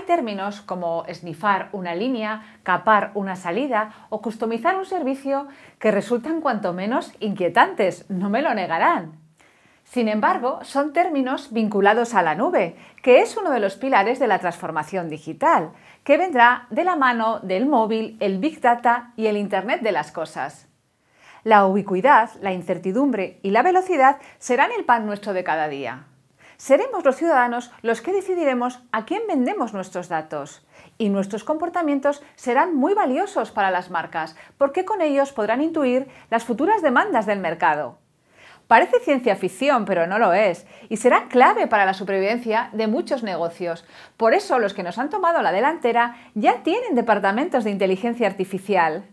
Hay términos como esnifar una línea, capar una salida o customizar un servicio que resultan cuanto menos inquietantes, no me lo negarán. Sin embargo, son términos vinculados a la nube, que es uno de los pilares de la transformación digital, que vendrá de la mano del móvil, el Big Data y el Internet de las Cosas. La ubicuidad, la incertidumbre y la velocidad serán el pan nuestro de cada día. Seremos los ciudadanos los que decidiremos a quién vendemos nuestros datos. Y nuestros comportamientos serán muy valiosos para las marcas, porque con ellos podrán intuir las futuras demandas del mercado. Parece ciencia ficción, pero no lo es, y será clave para la supervivencia de muchos negocios. Por eso los que nos han tomado la delantera ya tienen departamentos de inteligencia artificial.